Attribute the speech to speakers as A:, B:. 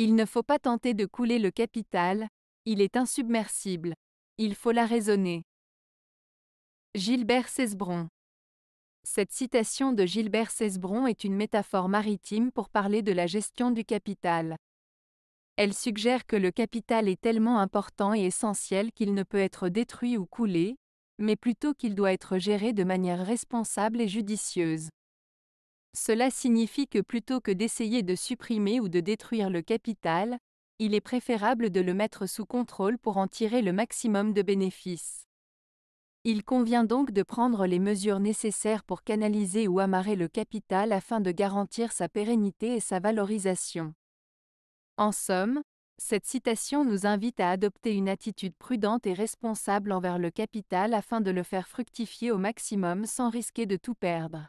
A: Il ne faut pas tenter de couler le capital, il est insubmersible.
B: Il faut la raisonner. Gilbert Cesbron Cette citation de Gilbert Cesbron est une métaphore maritime pour parler de la gestion du capital. Elle suggère que le capital est tellement important et essentiel qu'il ne peut être détruit ou coulé, mais plutôt qu'il doit être géré de manière responsable et judicieuse. Cela signifie que plutôt que d'essayer de supprimer ou de détruire le capital, il est préférable de le mettre sous contrôle pour en tirer le maximum de bénéfices. Il convient donc de prendre les mesures nécessaires pour canaliser ou amarrer le capital afin de garantir sa pérennité et sa valorisation. En somme, cette citation nous invite à adopter une attitude prudente et responsable envers le capital afin de le faire fructifier au maximum sans risquer de tout perdre.